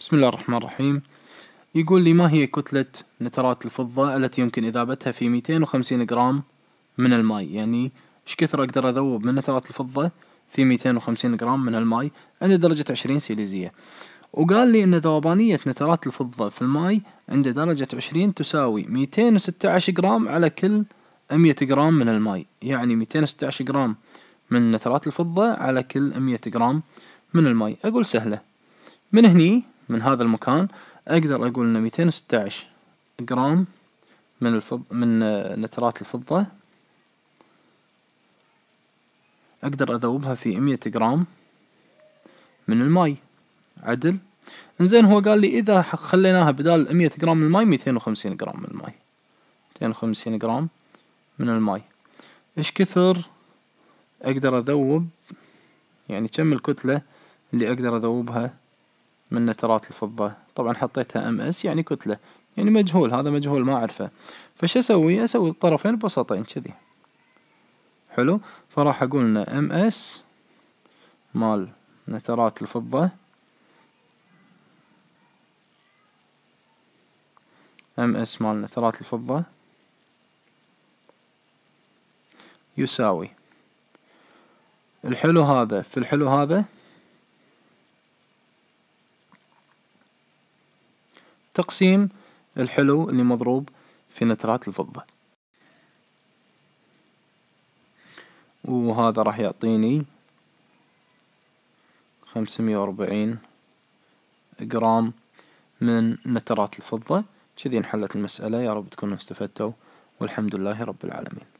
بسم الله الرحمن الرحيم يقول لي ما هي كتلة نترات الفضة التي يمكن إذابتها في 250 جرام من الماء يعني إيش كثر أقدر أذوب من نترات الفضة في 250 جرام من الماء عند درجة 20 سيليزية وقال لي أن ذوبانية نترات الفضة في الماء عند درجة 20 تساوي 216 جرام على كل 100 جرام من الماء يعني 216 جرام من نترات الفضة على كل 100 جرام من الماء أقول سهلة من هني من هذا المكان أقدر أقول إن ميتين جرام من الفض من نترات الفضة أقدر أذوبها في مية جرام من الماي عدل انزين هو قال لي إذا خليناها بدال مية جرام من الماي ميتين وخمسين جرام من الماي 250 جرام من الماي إيش كثر أقدر أذوب يعني كم الكتلة اللي أقدر أذوبها من نترات الفضة طبعا حطيتها ام اس يعني كتلة يعني مجهول هذا مجهول ما اعرفه فش اسوي اسوي الطرفين بسطين كذي حلو فراح اقول لنا ام اس مال نترات الفضة ام اس مال نترات الفضة يساوي الحلو هذا في الحلو هذا تقسيم الحلو اللي مضروب في نترات الفضة وهذا راح يعطيني خمسمية وأربعين جرام من نترات الفضة كذي انحلت المسألة يا رب تكونوا استفدتوا والحمد لله رب العالمين